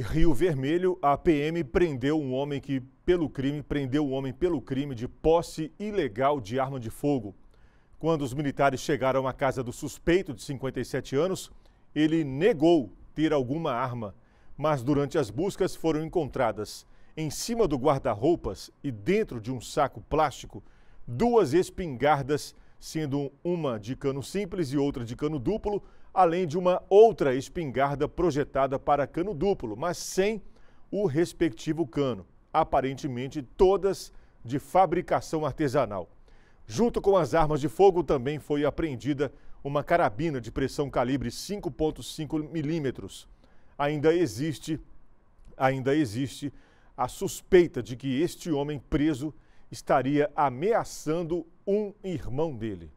Rio Vermelho, a PM prendeu um homem que, pelo crime, prendeu um homem pelo crime de posse ilegal de arma de fogo. Quando os militares chegaram à casa do suspeito de 57 anos, ele negou ter alguma arma, mas durante as buscas foram encontradas, em cima do guarda-roupas e dentro de um saco plástico, duas espingardas sendo uma de cano simples e outra de cano duplo, além de uma outra espingarda projetada para cano duplo, mas sem o respectivo cano, aparentemente todas de fabricação artesanal. Junto com as armas de fogo também foi apreendida uma carabina de pressão calibre 5.5 milímetros. Ainda existe, ainda existe a suspeita de que este homem preso estaria ameaçando um irmão dele.